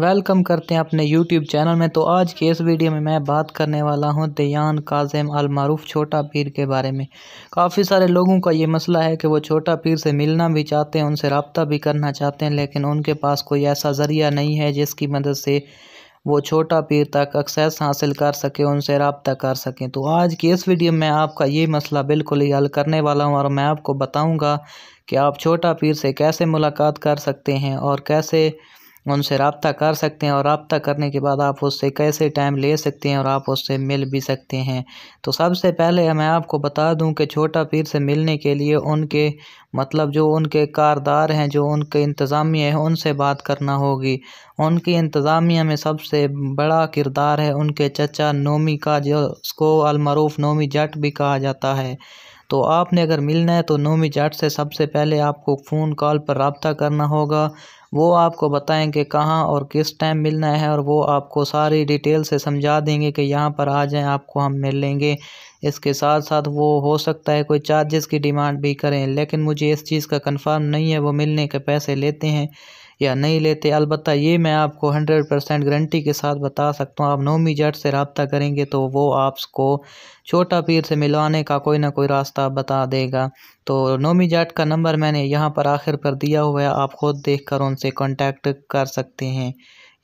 welcome करते हैं अपने YouTube चैनल में तो आज के इस वीडियो में मैं बात करने वाला हूं दयान काजिम अलमारूफ छोटा पीर के बारे में काफ़ी सारे लोगों का ये मसला है कि वो छोटा पीर से मिलना भी चाहते हैं उनसे रबता भी करना चाहते हैं लेकिन उनके पास कोई ऐसा ज़रिया नहीं है जिसकी मदद से वो छोटा पीर तक एक्सेस हासिल कर सकें उनसे रबता कर सकें तो आज की इस वीडियो में आपका ये मसला बिल्कुल ही हल करने वाला हूँ और मैं आपको बताऊँगा कि आप छोटा पीर से कैसे मुलाकात कर सकते हैं और कैसे उनसे रबता कर सकते हैं और रबता करने के बाद आप उससे कैसे टाइम ले सकते हैं और आप उससे मिल भी सकते हैं तो सबसे पहले मैं आपको बता दूं कि छोटा पीर से मिलने के लिए उनके मतलब जो उनके कारदार हैं जो उनके इंतज़ामिया हैं उनसे बात करना होगी उनकी इंतज़ामिया में सबसे बड़ा किरदार है उनके चचा नोमी का जो उसको अलमरूफ नोमी जट भी कहा जाता है तो आपने अगर मिलना है तो नोमी जट से सबसे पहले आपको फ़ोन कॉल पर रबता करना होगा वो आपको बताएंगे कहाँ और किस टाइम मिलना है और वो आपको सारी डिटेल से समझा देंगे कि यहाँ पर आ जाएं आपको हम मिल लेंगे इसके साथ साथ वो हो सकता है कोई चार्जेस की डिमांड भी करें लेकिन मुझे इस चीज़ का कंफर्म नहीं है वो मिलने के पैसे लेते हैं या नहीं लेते अलबत् ये मैं आपको हंड्रेड परसेंट गारंटी के साथ बता सकता हूँ आप नौमी जट से रबता करेंगे तो वो आपको छोटा पीर से मिलवाने का कोई ना कोई रास्ता बता देगा तो नौमी जट का नंबर मैंने यहाँ पर आखिर पर दिया हुआ है आप ख़ुद देख कर उन से कांटेक्ट कर सकते हैं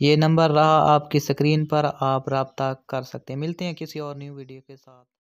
ये नंबर रहा आपकी स्क्रीन पर आप रबता कर सकते हैं मिलते हैं किसी और न्यू वीडियो के साथ